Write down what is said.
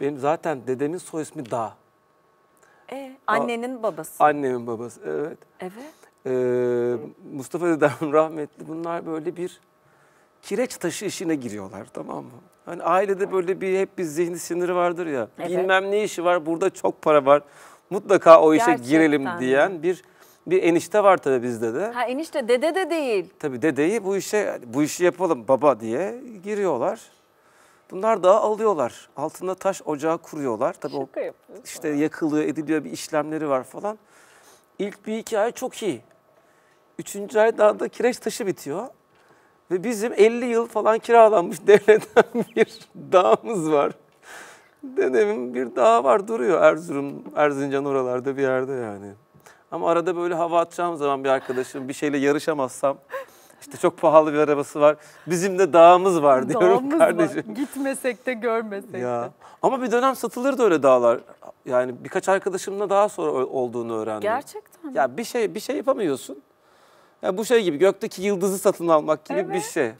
Benim zaten dedemin soy ismi Dağ. E, annenin babası. Annemin babası evet. Evet. Ee, Mustafa dedem rahmetli bunlar böyle bir kireç taşı işine giriyorlar tamam mı? Hani ailede böyle bir hep bir zihni siniri vardır ya. Evet. Bilmem ne işi var burada çok para var. Mutlaka o işe Gerçekten. girelim diyen bir bir enişte var tabii bizde de. Ha enişte dede de değil. Tabii dedeyi bu işe bu işi yapalım baba diye giriyorlar. Bunlar da alıyorlar. Altında taş ocağı kuruyorlar. Tabii o işte yakılıyor, ediliyor bir işlemleri var falan. İlk bir iki ay çok iyi. Üçüncü ay daha da kireç taşı bitiyor. Ve bizim 50 yıl falan kiralanmış devletten bir dağımız var. Dedemin bir dağı var duruyor Erzurum, Erzincan oralarda bir yerde yani. Ama arada böyle hava atacağım zaman bir arkadaşım bir şeyle yarışamazsam işte çok pahalı bir arabası var. Bizim de dağımız var diyorum dağımız kardeşim. Var. Gitmesek de görmesek ya. de. Ama bir dönem satılırdı öyle dağlar. Yani birkaç arkadaşımla daha sonra olduğunu öğrendim. Gerçekten. Ya bir şey bir şey yapamıyorsun. Ya bu şey gibi gökteki yıldızı satın almak gibi evet. bir şey.